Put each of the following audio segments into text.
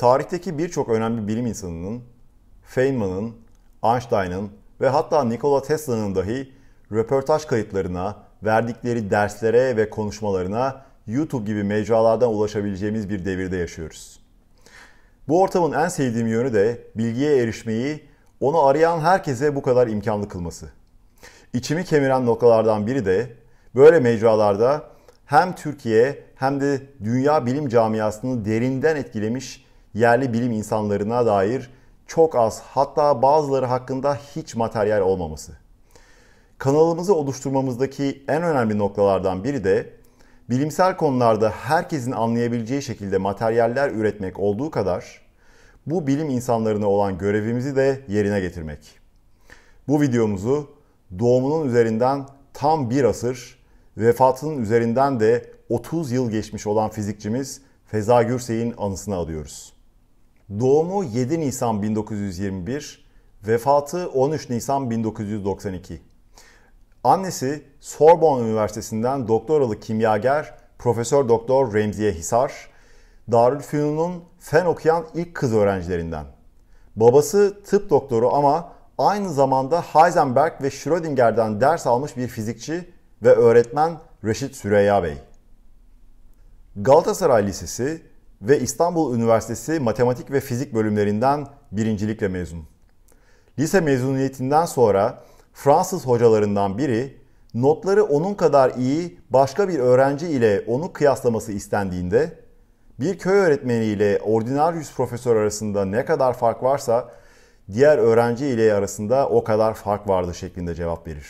Tarihteki birçok önemli bilim insanının, Feynman'ın, Einstein'ın ve hatta Nikola Tesla'nın dahi röportaj kayıtlarına, verdikleri derslere ve konuşmalarına YouTube gibi mecralardan ulaşabileceğimiz bir devirde yaşıyoruz. Bu ortamın en sevdiğim yönü de bilgiye erişmeyi, onu arayan herkese bu kadar imkanlı kılması. İçimi kemiren noktalardan biri de böyle mecralarda hem Türkiye hem de dünya bilim camiasını derinden etkilemiş yerli bilim insanlarına dair çok az hatta bazıları hakkında hiç materyal olmaması. Kanalımızı oluşturmamızdaki en önemli noktalardan biri de bilimsel konularda herkesin anlayabileceği şekilde materyaller üretmek olduğu kadar bu bilim insanlarına olan görevimizi de yerine getirmek. Bu videomuzu doğumunun üzerinden tam bir asır, vefatının üzerinden de 30 yıl geçmiş olan fizikçimiz Feza Gürsey'in anısına alıyoruz. Doğumu 7 Nisan 1921, vefatı 13 Nisan 1992. Annesi Sorbonne Üniversitesi'nden doktoralı kimyager Profesör Doktor Remziye Hisar, Darülfünun'un fen okuyan ilk kız öğrencilerinden. Babası tıp doktoru ama aynı zamanda Heisenberg ve Schrödinger'den ders almış bir fizikçi ve öğretmen Reşit Süreyya Bey. Galatasaray Lisesi ve İstanbul Üniversitesi Matematik ve Fizik bölümlerinden birincilikle mezun. Lise mezuniyetinden sonra Fransız hocalarından biri notları onun kadar iyi başka bir öğrenci ile onu kıyaslaması istendiğinde bir köy öğretmeni ile ordinarius profesör arasında ne kadar fark varsa diğer öğrenci ile arasında o kadar fark vardı şeklinde cevap verir.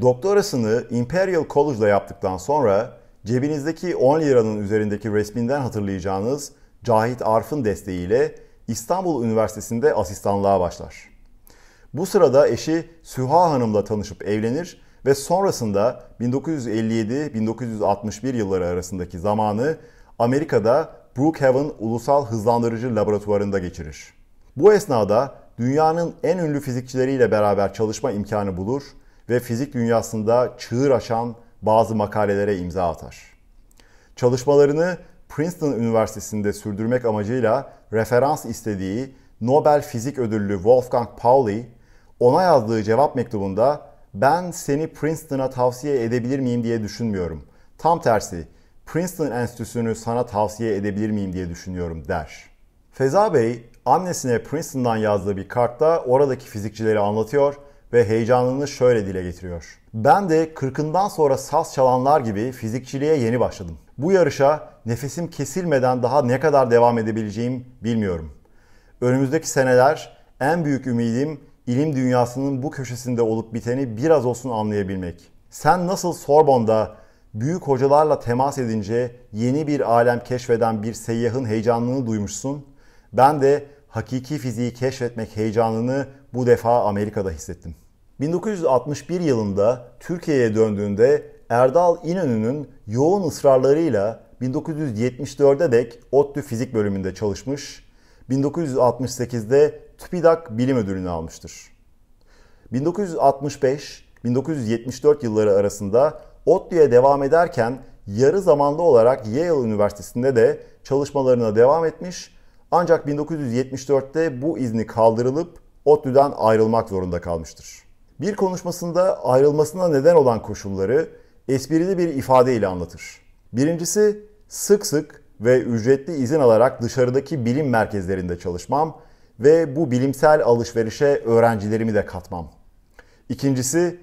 Doktorasını Imperial College'da yaptıktan sonra cebinizdeki 10 liranın üzerindeki resminden hatırlayacağınız Cahit Arf'ın desteğiyle İstanbul Üniversitesi'nde asistanlığa başlar. Bu sırada eşi Süha Hanım'la tanışıp evlenir ve sonrasında 1957-1961 yılları arasındaki zamanı Amerika'da Brookhaven Ulusal Hızlandırıcı Laboratuvarı'nda geçirir. Bu esnada dünyanın en ünlü fizikçileriyle beraber çalışma imkanı bulur ve fizik dünyasında çığır aşan bazı makalelere imza atar. Çalışmalarını Princeton Üniversitesi'nde sürdürmek amacıyla referans istediği Nobel Fizik Ödüllü Wolfgang Pauli ona yazdığı cevap mektubunda ben seni Princeton'a tavsiye edebilir miyim diye düşünmüyorum. Tam tersi Princeton Enstitüsü'nü sana tavsiye edebilir miyim diye düşünüyorum der. Feza Bey annesine Princeton'dan yazdığı bir kartta oradaki fizikçileri anlatıyor ve heyecanını şöyle dile getiriyor. Ben de 40'ından sonra saz çalanlar gibi fizikçiliğe yeni başladım. Bu yarışa nefesim kesilmeden daha ne kadar devam edebileceğim bilmiyorum. Önümüzdeki seneler en büyük ümidim ilim dünyasının bu köşesinde olup biteni biraz olsun anlayabilmek. Sen nasıl Sorbon'da büyük hocalarla temas edince yeni bir alem keşfeden bir seyyahın heyecanını duymuşsun. Ben de hakiki fiziği keşfetmek heyecanını bu defa Amerika'da hissettim. 1961 yılında Türkiye'ye döndüğünde Erdal İnönü'nün yoğun ısrarlarıyla 1974'e dek ODTÜ Fizik bölümünde çalışmış, 1968'de TÜBİDAK Bilim Ödülünü almıştır. 1965-1974 yılları arasında ODTÜ'ye devam ederken yarı zamanlı olarak Yale Üniversitesi'nde de çalışmalarına devam etmiş ancak 1974'te bu izni kaldırılıp ODTÜ'den ayrılmak zorunda kalmıştır bir konuşmasında ayrılmasına neden olan koşulları esprili bir ifadeyle anlatır. Birincisi sık sık ve ücretli izin alarak dışarıdaki bilim merkezlerinde çalışmam ve bu bilimsel alışverişe öğrencilerimi de katmam. İkincisi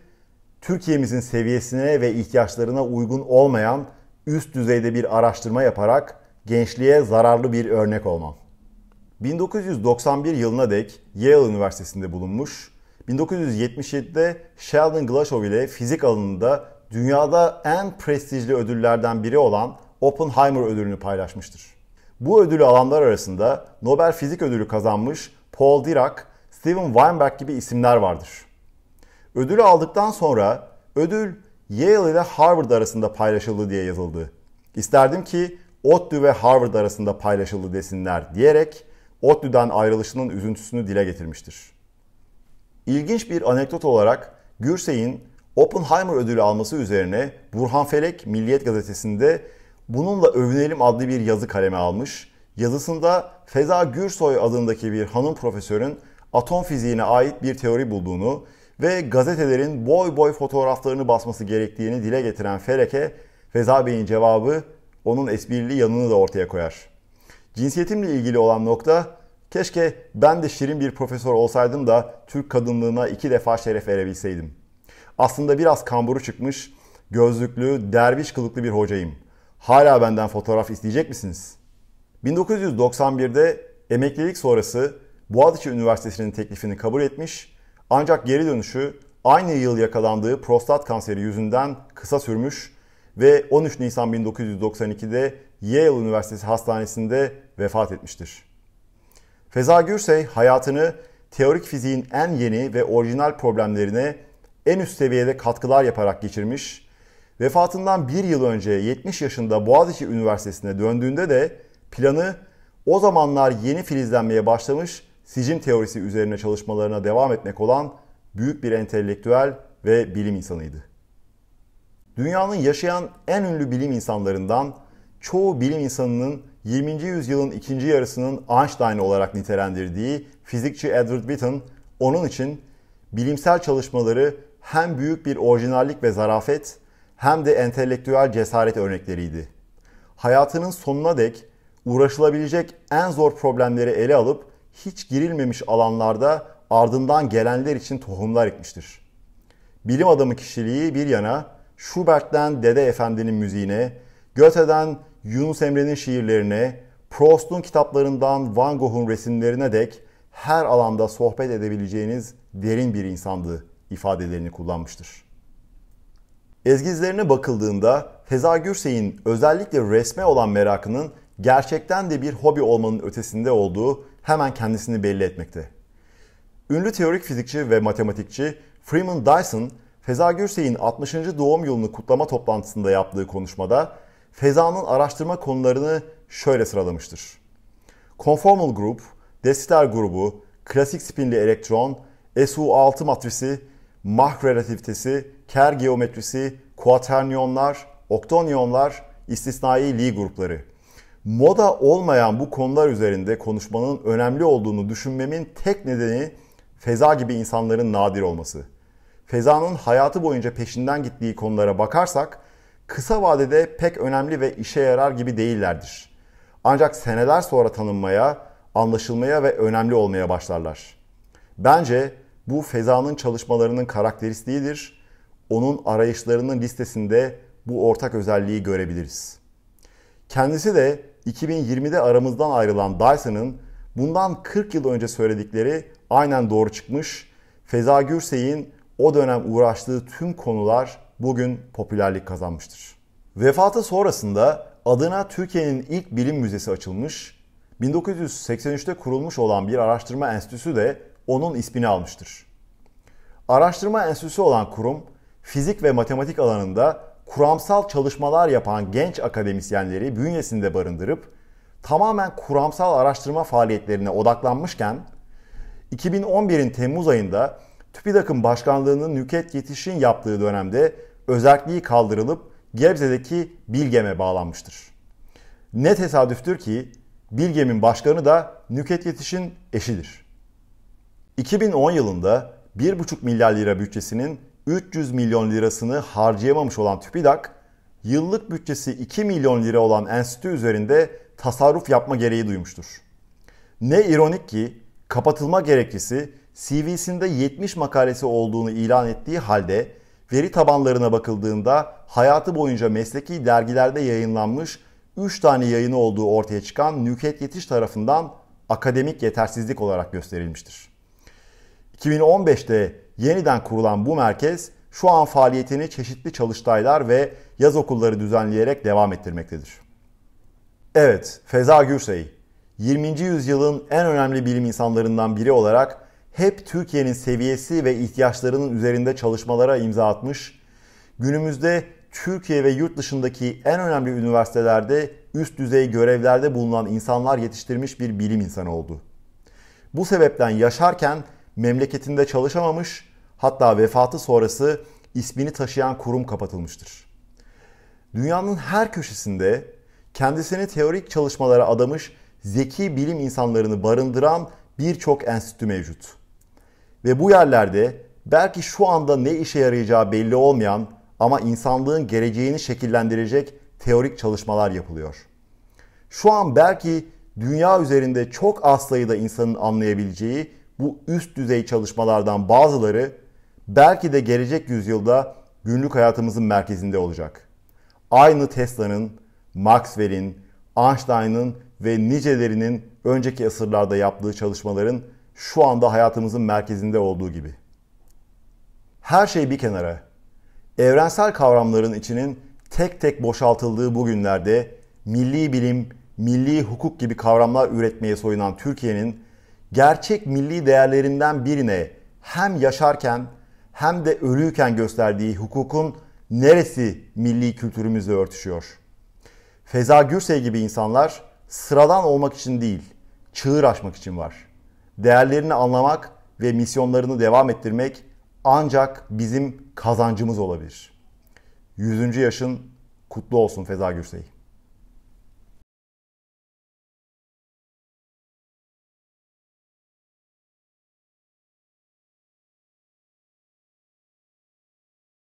Türkiye'mizin seviyesine ve ihtiyaçlarına uygun olmayan üst düzeyde bir araştırma yaparak gençliğe zararlı bir örnek olmam. 1991 yılına dek Yale Üniversitesi'nde bulunmuş 1977'de Sheldon Glashow ile fizik alanında dünyada en prestijli ödüllerden biri olan Oppenheimer ödülünü paylaşmıştır. Bu ödülü alanlar arasında Nobel Fizik Ödülü kazanmış Paul Dirac, Steven Weinberg gibi isimler vardır. Ödülü aldıktan sonra ödül Yale ile Harvard arasında paylaşıldı diye yazıldı. İsterdim ki ODTÜ ve Harvard arasında paylaşıldı desinler diyerek ODTÜ'den ayrılışının üzüntüsünü dile getirmiştir. İlginç bir anekdot olarak Gürsey'in Oppenheimer ödülü alması üzerine Burhan Felek Milliyet Gazetesi'nde bununla övünelim adlı bir yazı kaleme almış. Yazısında Feza Gürsoy adındaki bir hanım profesörün atom fiziğine ait bir teori bulduğunu ve gazetelerin boy boy fotoğraflarını basması gerektiğini dile getiren Felek'e Feza Bey'in cevabı onun esprili yanını da ortaya koyar. Cinsiyetimle ilgili olan nokta Keşke ben de şirin bir profesör olsaydım da Türk kadınlığına iki defa şeref verebilseydim. Aslında biraz kamburu çıkmış, gözlüklü, derviş kılıklı bir hocayım. Hala benden fotoğraf isteyecek misiniz? 1991'de emeklilik sonrası Boğaziçi Üniversitesi'nin teklifini kabul etmiş ancak geri dönüşü aynı yıl yakalandığı prostat kanseri yüzünden kısa sürmüş ve 13 Nisan 1992'de Yale Üniversitesi Hastanesi'nde vefat etmiştir. Feza Gürsey hayatını teorik fiziğin en yeni ve orijinal problemlerine en üst seviyede katkılar yaparak geçirmiş, vefatından bir yıl önce 70 yaşında Boğaziçi Üniversitesi'ne döndüğünde de planı o zamanlar yeni filizlenmeye başlamış sicim teorisi üzerine çalışmalarına devam etmek olan büyük bir entelektüel ve bilim insanıydı. Dünyanın yaşayan en ünlü bilim insanlarından çoğu bilim insanının 20. yüzyılın ikinci yarısının Einstein olarak nitelendirdiği fizikçi Edward Witten, onun için bilimsel çalışmaları hem büyük bir orijinallik ve zarafet hem de entelektüel cesaret örnekleriydi. Hayatının sonuna dek uğraşılabilecek en zor problemleri ele alıp hiç girilmemiş alanlarda ardından gelenler için tohumlar ekmiştir. Bilim adamı kişiliği bir yana Schubert'ten Dede Efendi'nin müziğine, Goethe'den Yunus Emre'nin şiirlerine, Proust'un kitaplarından Van Gogh'un resimlerine dek her alanda sohbet edebileceğiniz derin bir insandı ifadelerini kullanmıştır. Ezgizlerine bakıldığında Feza Gürsey'in özellikle resme olan merakının gerçekten de bir hobi olmanın ötesinde olduğu hemen kendisini belli etmekte. Ünlü teorik fizikçi ve matematikçi Freeman Dyson, Feza Gürsey'in 60. doğum yılını kutlama toplantısında yaptığı konuşmada Feza'nın araştırma konularını şöyle sıralamıştır. Conformal grup, Desider grubu, klasik spinli elektron, SU6 matrisi, Mach relativitesi, Kerr geometrisi, Kuaternyonlar, oktoniyonlar, istisnai Lie grupları. Moda olmayan bu konular üzerinde konuşmanın önemli olduğunu düşünmemin tek nedeni Feza gibi insanların nadir olması. Feza'nın hayatı boyunca peşinden gittiği konulara bakarsak kısa vadede pek önemli ve işe yarar gibi değillerdir. Ancak seneler sonra tanınmaya, anlaşılmaya ve önemli olmaya başlarlar. Bence bu Feza'nın çalışmalarının karakteristiğidir. Onun arayışlarının listesinde bu ortak özelliği görebiliriz. Kendisi de 2020'de aramızdan ayrılan Dyson'ın bundan 40 yıl önce söyledikleri aynen doğru çıkmış. Feza Gürsey'in o dönem uğraştığı tüm konular bugün popülerlik kazanmıştır. Vefatı sonrasında adına Türkiye'nin ilk bilim müzesi açılmış, 1983'te kurulmuş olan bir araştırma enstitüsü de onun ismini almıştır. Araştırma enstitüsü olan kurum, fizik ve matematik alanında kuramsal çalışmalar yapan genç akademisyenleri bünyesinde barındırıp tamamen kuramsal araştırma faaliyetlerine odaklanmışken 2011'in Temmuz ayında TÜBİTAK'ın başkanlığını Nüket Yetiş'in yaptığı dönemde özelliği kaldırılıp Gebze'deki Bilgem'e bağlanmıştır. Ne tesadüftür ki Bilgem'in başkanı da Nüket Yetiş'in eşidir. 2010 yılında 1,5 milyar lira bütçesinin 300 milyon lirasını harcayamamış olan TÜPİDAK, yıllık bütçesi 2 milyon lira olan enstitü üzerinde tasarruf yapma gereği duymuştur. Ne ironik ki kapatılma gerekçesi CV'sinde 70 makalesi olduğunu ilan ettiği halde Veri tabanlarına bakıldığında hayatı boyunca mesleki dergilerde yayınlanmış 3 tane yayını olduğu ortaya çıkan Nükhet Yetiş tarafından akademik yetersizlik olarak gösterilmiştir. 2015'te yeniden kurulan bu merkez şu an faaliyetini çeşitli çalıştaylar ve yaz okulları düzenleyerek devam ettirmektedir. Evet, Feza Gürsey, 20. yüzyılın en önemli bilim insanlarından biri olarak hep Türkiye'nin seviyesi ve ihtiyaçlarının üzerinde çalışmalara imza atmış, günümüzde Türkiye ve yurt dışındaki en önemli üniversitelerde üst düzey görevlerde bulunan insanlar yetiştirmiş bir bilim insanı oldu. Bu sebepten yaşarken memleketinde çalışamamış, hatta vefatı sonrası ismini taşıyan kurum kapatılmıştır. Dünyanın her köşesinde kendisini teorik çalışmalara adamış zeki bilim insanlarını barındıran birçok enstitü mevcut. Ve bu yerlerde belki şu anda ne işe yarayacağı belli olmayan ama insanlığın geleceğini şekillendirecek teorik çalışmalar yapılıyor. Şu an belki dünya üzerinde çok az sayıda insanın anlayabileceği bu üst düzey çalışmalardan bazıları belki de gelecek yüzyılda günlük hayatımızın merkezinde olacak. Aynı Tesla'nın, Maxwell'in, Einstein'ın ve nicelerinin önceki asırlarda yaptığı çalışmaların şu anda hayatımızın merkezinde olduğu gibi. Her şey bir kenara. Evrensel kavramların içinin tek tek boşaltıldığı bu günlerde milli bilim, milli hukuk gibi kavramlar üretmeye soyunan Türkiye'nin gerçek milli değerlerinden birine hem yaşarken hem de ölüyken gösterdiği hukukun neresi milli kültürümüzle örtüşüyor? Feza Gürsey gibi insanlar sıradan olmak için değil, çığır açmak için var.'' değerlerini anlamak ve misyonlarını devam ettirmek ancak bizim kazancımız olabilir. 100. yaşın kutlu olsun Feza Gürsey.